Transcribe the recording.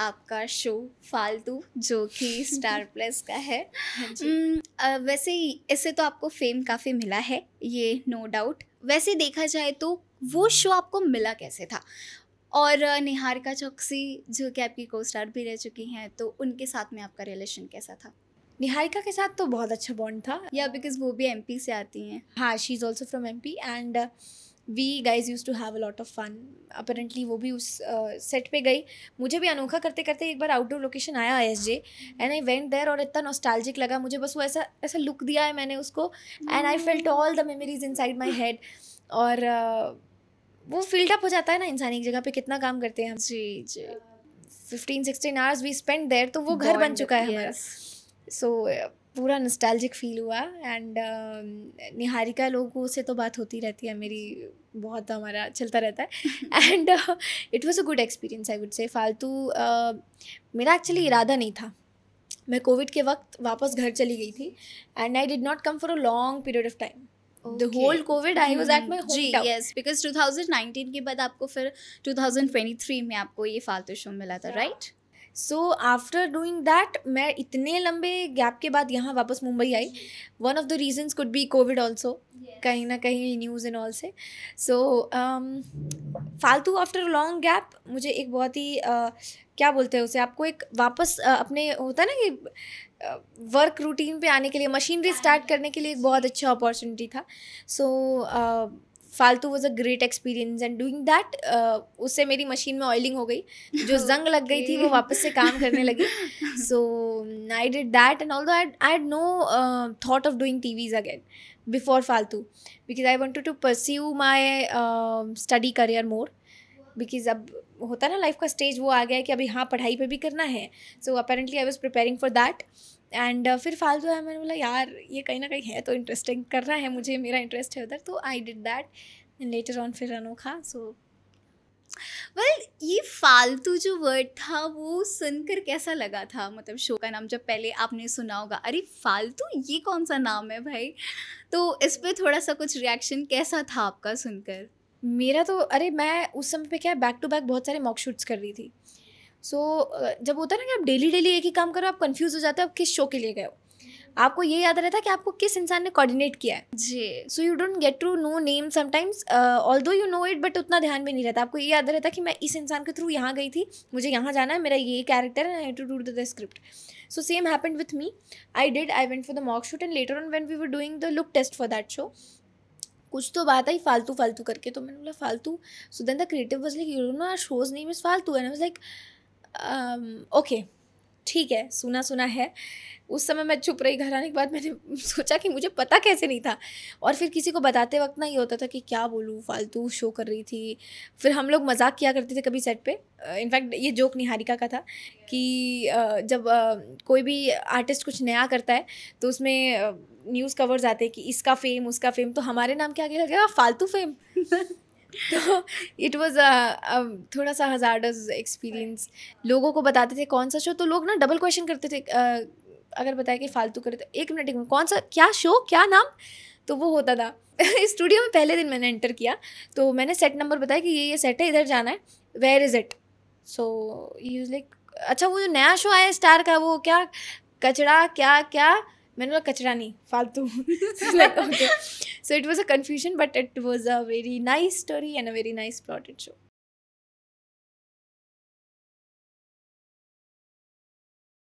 आपका शो फालतू जो कि स्टार प्लस का है हाँ वैसे इससे तो आपको फेम काफ़ी मिला है ये नो डाउट वैसे देखा जाए तो वो शो हम्म। आपको मिला कैसे था और निहारिका चौकसी जो कि आपकी को स्टार भी रह चुकी हैं तो उनके साथ में आपका रिलेशन कैसा था निहारिका के साथ तो बहुत अच्छा बॉन्ड था या बिकॉज वो भी एमपी से आती हैं हाँ she is also from MP and we guys used to have a lot of fun apparently वो भी उस सेट uh, पे गई मुझे भी अनोखा करते करते एक बार आउटडोर लोकेशन आया S J and I went there और इतना नॉस्टैल्जिक लगा मुझे बस वो ऐसा ऐसा लुक दिया है मैंने उसको and I felt all the memories inside my head और uh, वो फिल्ड अप हो जाता है ना इंसान एक जगह पे कितना काम करते हैं हम जी जी fifteen sixteen hours we spend there तो वो घर बन चुका है हमारा सो पूरा नस्टैल्जिक फील हुआ एंड uh, um, निहारिका लोगों से तो बात होती रहती है मेरी बहुत हमारा चलता रहता है and it was a good experience I would say फालतू uh, मेरा एक्चुअली hmm. इरादा नहीं था मैं कोविड के वक्त वापस घर चली गई थी and I did not come for a long period of time the whole COVID I was at my home town yes because 2019 के बाद आपको फिर 2023 में आपको ये फालतू शो मिला था right yeah. right? So after doing that मैं इतने लंबे गैप के बाद यहाँ वापस मुंबई आई one of the reasons could be Covid also कहीं ना कहीं न्यूज़ एंड ऑल से so um, Faltu after long gap मुझे एक बहुत ही uh, क्या बोलते हैं उसे आपको एक वापस uh, अपने होता है ना कि वर्क रूटीन पे आने के लिए मशीनरी स्टार्ट करने के लिए एक बहुत अच्छा अपॉर्चुनिटी था so so, uh, Faltu was a great experience and doing that उससे मेरी मशीन में ऑयलिंग हो गई जो जंग लग गई थी वो वापस से काम करने लगी so I did that and although I had no thought of doing TVs again before Faltu because I to to pursue my study career more because अब होता है ना लाइफ का स्टेज वो आ गया है कि अभी हाँ पढ़ाई पे भी करना है so apparently I was preparing for that and फिर फालतू है मैंने बोला यार ये कहीं ना कहीं है तो इंटरेस्टिंग करना है मुझे मेरा इंटरेस्ट है उधर तो I did that and later on फिर अनोखा सो वेल ये फालतू जो वर्ड था वो सुनकर कैसा लगा था मतलब शो का नाम जब पहले आपने सुना होगा अरे फालतू ये कौन सा नाम है भाई तो इस पर थोड़ा सा कुछ रिएक्शन कैसा था आपका सुनकर मेरा तो अरे मैं उस समय पे क्या बैक टू बैक बहुत सारे मॉक शूट्स कर रही थी सो so, जब होता है ना कि आप डेली डेली एक ही काम करो आप कंफ्यूज हो जाते हो आप किस शो के लिए गए हो आपको ये याद रहता है कि आपको किस इंसान ने कोऑर्डिनेट किया है जी so you don't get to know name sometimes although you know it but उतना ध्यान में नहीं रहता आपको ये याद रहता कि मैं इस इंसान के थ्रू यहाँ गई थी मुझे यहाँ जाना है मेरा ये कैरेक्टर है I to do the script so same happen with me I did I went for the mock shoot and later on when we were doing the look test for that show कुछ तो बात आई फालतू फालतू करके तो मैंने बोला Faltu so then the creative was like you know our show's name is Faltu and I was like okay ठीक है सुना सुना है उस समय मैं चुप रही घर आने के बाद मैंने सोचा कि मुझे पता कैसे नहीं था और फिर किसी को बताते वक्त ना ये होता था कि क्या बोलूँ फालतू शो कर रही थी फिर हम लोग मजाक किया करते थे कभी सेट पे इनफैक्ट ये जोक निहारिका का था कि जब कोई भी आर्टिस्ट कुछ नया करता है तो उसमें न्यूज़ कवर्स आते हैं कि इसका फेम उसका फेम तो हमारे नाम के आगे लगेगा फालतू फेम तो इट वॉज थोड़ा सा हजार्डस एक्सपीरियंस लोगों को बताते थे कौन सा शो तो लोग ना डबल क्वेश्चन करते थे uh, अगर बताया कि फालतू करे तो एक मिनट कौन सा क्या शो क्या नाम तो वो होता था स्टूडियो में पहले दिन मैंने एंटर किया तो मैंने सेट नंबर बताया कि ये ये सेट है इधर जाना है where is it so use like अच्छा वो जो नया शो आया स्टार का वो क्या कचड़ा क्या क्या मैंने बोला कचरा नहीं Faltu like okay so it was a confusion but it was a very nice story and a very nice plotted show